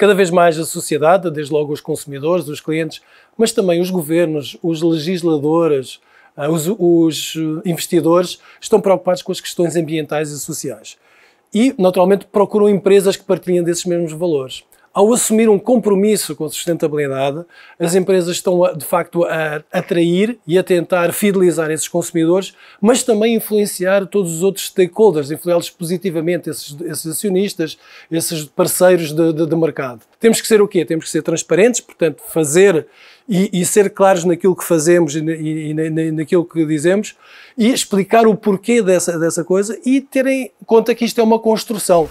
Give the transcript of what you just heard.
Cada vez mais a sociedade, desde logo os consumidores, os clientes, mas também os governos, os legisladores, ah, os, os ah, investidores, estão preocupados com as questões ambientais e sociais. E, naturalmente, procuram empresas que partilhem desses mesmos valores ao assumir um compromisso com sustentabilidade, as empresas estão de facto a atrair e a tentar fidelizar esses consumidores, mas também influenciar todos os outros stakeholders, influenciá-los positivamente, esses, esses, acionistas, esses parceiros de, de, de, mercado. Temos que ser o quê? Temos que ser transparentes, portanto, fazer e, e ser claros naquilo que fazemos e, e naquilo que dizemos e explicar o porquê dessa, dessa coisa e terem conta que isto é uma construção.